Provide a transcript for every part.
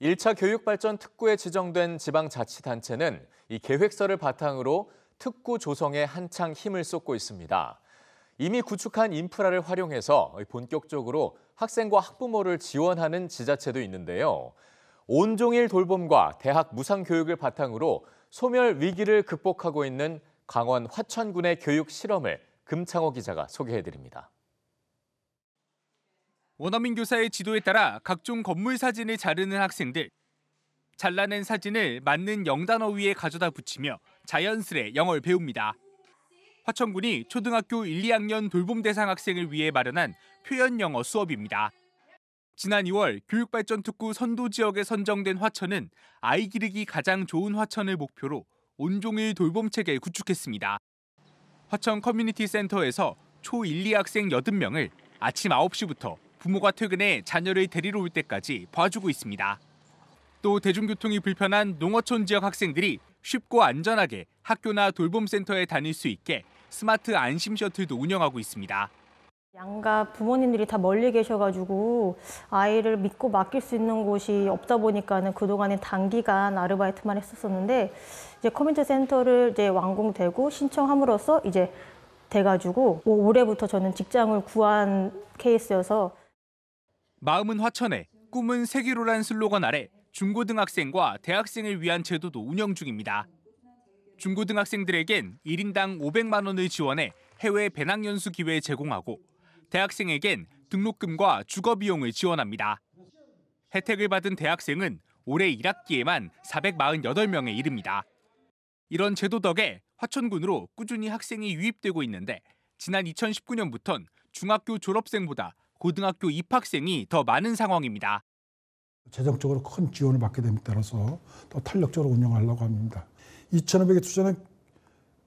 1차 교육발전 특구에 지정된 지방자치단체는 이 계획서를 바탕으로 특구 조성에 한창 힘을 쏟고 있습니다. 이미 구축한 인프라를 활용해서 본격적으로 학생과 학부모를 지원하는 지자체도 있는데요. 온종일 돌봄과 대학 무상 교육을 바탕으로 소멸 위기를 극복하고 있는 강원 화천군의 교육 실험을 금창호 기자가 소개해드립니다. 원어민 교사의 지도에 따라 각종 건물 사진을 자르는 학생들. 잘라낸 사진을 맞는 영단어 위에 가져다 붙이며 자연스레 영어를 배웁니다. 화천군이 초등학교 1, 2학년 돌봄 대상 학생을 위해 마련한 표현 영어 수업입니다. 지난 2월 교육발전특구 선도 지역에 선정된 화천은 아이 기르기 가장 좋은 화천을 목표로 온종일 돌봄 체계 구축했습니다. 화천 커뮤니티 센터에서 초 1, 2학생 80명을 아침 9시부터 부모가 퇴근해 자녀를 데리러 올 때까지 봐주고 있습니다. 또 대중교통이 불편한 농어촌 지역 학생들이 쉽고 안전하게 학교나 돌봄센터에 다닐 수 있게 스마트 안심 셔틀도 운영하고 있습니다. 양가 부모님들이 다 멀리 계셔가지고 아이를 믿고 맡길 수 있는 곳이 없다 보니까는 그동안에 단기간 아르바이트만 했었었는데 이제 커뮤니티 센터를 이제 완공되고 신청함으로써 이제 돼가지고 올해부터 저는 직장을 구한 케이스여서 마음은 화천에 꿈은 세계로란 슬로건 아래 중고등학생과 대학생을 위한 제도도 운영 중입니다. 중고등학생들에겐 1인당 500만 원을 지원해 해외 배낭 연수 기회 제공하고 대학생에겐 등록금과 주거 비용을 지원합니다. 혜택을 받은 대학생은 올해 1학기에만 448명에 이릅니다. 이런 제도 덕에 화천군으로 꾸준히 학생이 유입되고 있는데 지난 2019년부턴 중학교 졸업생보다 고등학교 입학생이 더 많은 상황입니다. 재정적으로 큰 지원을 받게 됨에 따라서 더 탄력적으로 운영하려고 합니다. 2,500에 투자는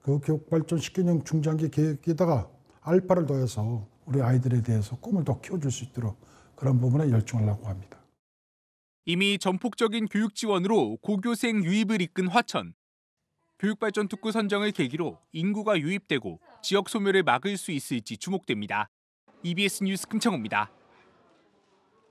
그 교육발전 10개년 중장기 계획에다가 알파를 더해서 우리 아이들에 대해서 꿈을 더 키워줄 수 있도록 그런 부분에 열중하려고 합니다. 이미 전폭적인 교육 지원으로 고교생 유입을 이끈 화천. 교육발전특구 선정을 계기로 인구가 유입되고 지역 소멸을 막을 수 있을지 주목됩니다. EBS 뉴스 금창호입니다.